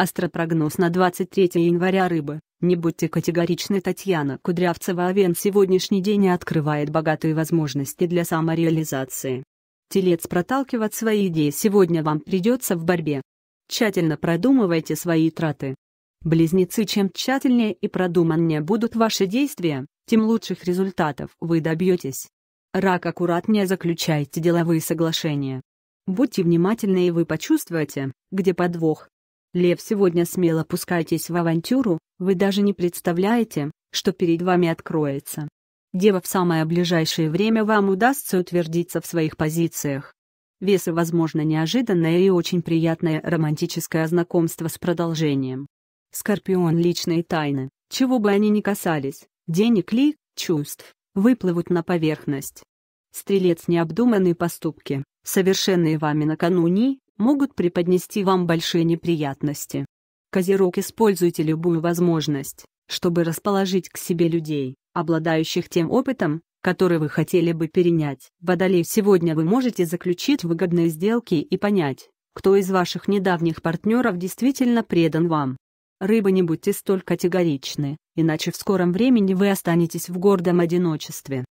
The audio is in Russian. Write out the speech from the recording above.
Астропрогноз на 23 января рыбы. Не будьте категоричны, Татьяна Кудрявцева Авен сегодняшний день открывает богатые возможности для самореализации. Телец проталкивать свои идеи сегодня вам придется в борьбе. Тщательно продумывайте свои траты. Близнецы чем тщательнее и продуманнее будут ваши действия, тем лучших результатов вы добьетесь. Рак аккуратнее заключайте деловые соглашения. Будьте внимательны и вы почувствуете, где подвох. Лев, сегодня смело пускайтесь в авантюру, вы даже не представляете, что перед вами откроется. Дева в самое ближайшее время вам удастся утвердиться в своих позициях. Весы, возможно, неожиданное и очень приятное романтическое знакомство с продолжением. Скорпион личные тайны, чего бы они ни касались, денег ли, чувств, выплывут на поверхность. Стрелец необдуманные поступки, совершенные вами накануне, могут преподнести вам большие неприятности. Козерог, используйте любую возможность, чтобы расположить к себе людей, обладающих тем опытом, который вы хотели бы перенять. Водолей, сегодня вы можете заключить выгодные сделки и понять, кто из ваших недавних партнеров действительно предан вам. Рыбы, не будьте столь категоричны, иначе в скором времени вы останетесь в гордом одиночестве.